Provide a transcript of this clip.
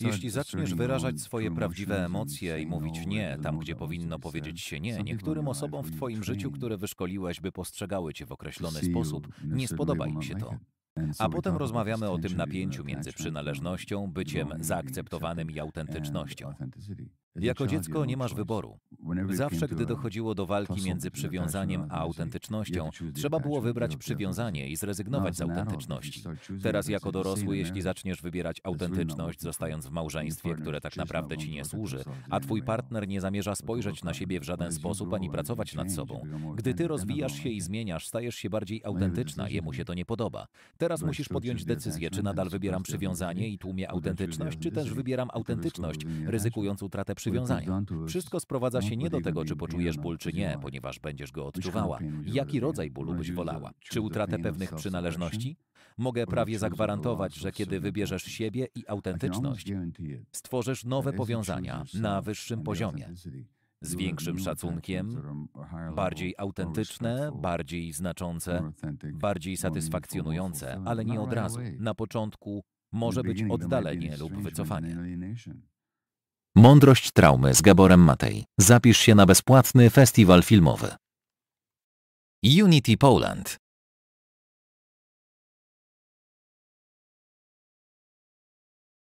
Jeśli zaczniesz wyrażać swoje prawdziwe emocje i mówić nie tam, gdzie powinno powiedzieć się nie, niektórym osobom w Twoim życiu, które wyszkoliłeś, by postrzegały Cię w określony sposób, nie spodoba im się to. A potem rozmawiamy o tym napięciu między przynależnością, byciem zaakceptowanym i autentycznością. Jako dziecko nie masz wyboru. Zawsze, gdy dochodziło do walki między przywiązaniem a autentycznością, trzeba było wybrać przywiązanie i zrezygnować z autentyczności. Teraz, jako dorosły, jeśli zaczniesz wybierać autentyczność, zostając w małżeństwie, które tak naprawdę ci nie służy, a twój partner nie zamierza spojrzeć na siebie w żaden sposób ani pracować nad sobą, gdy ty rozwijasz się i zmieniasz, stajesz się bardziej autentyczna, jemu się to nie podoba. Teraz musisz podjąć decyzję, czy nadal wybieram przywiązanie i tłumię autentyczność, czy też wybieram autentyczność, ryzykując utratę przywiązania przywiązania. Wszystko sprowadza się nie do tego, czy poczujesz ból, czy nie, ponieważ będziesz go odczuwała. Jaki rodzaj bólu byś wolała? Czy utratę pewnych przynależności? Mogę prawie zagwarantować, że kiedy wybierzesz tak. siebie i autentyczność, stworzysz nowe powiązania na wyższym poziomie z większym szacunkiem, bardziej autentyczne, bardziej znaczące, bardziej satysfakcjonujące, ale nie od razu. Na początku może być oddalenie lub wycofanie. Mądrość traumy z Gaborem Matej. Zapisz się na bezpłatny festiwal filmowy. Unity Poland